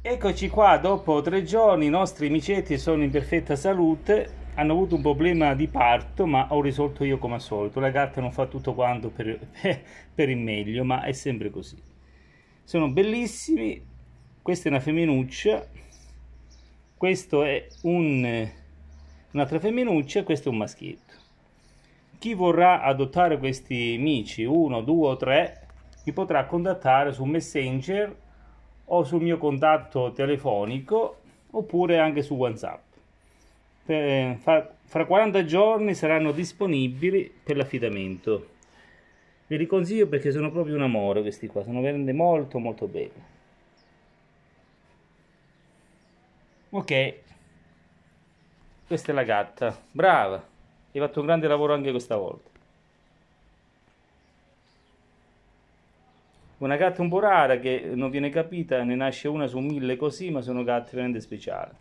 Eccoci qua, dopo tre giorni i nostri micetti sono in perfetta salute, hanno avuto un problema di parto ma ho risolto io come al solito, la gatta non fa tutto quanto per, per il meglio ma è sempre così. Sono bellissimi, questa è una femminuccia, questo è un, un'altra femminuccia e questo è un maschietto. Chi vorrà adottare questi mici, uno, due o tre, li potrà contattare su Messenger o sul mio contatto telefonico oppure anche su WhatsApp. fra, 40 giorni saranno disponibili per l'affidamento. Ve li consiglio perché sono proprio un amore questi qua, sono veramente molto molto belli. Ok, questa è la gatta, brava, hai fatto un grande lavoro anche questa volta. Una gatta un po' rara che non viene capita, ne nasce una su mille così, ma sono gatti veramente speciali.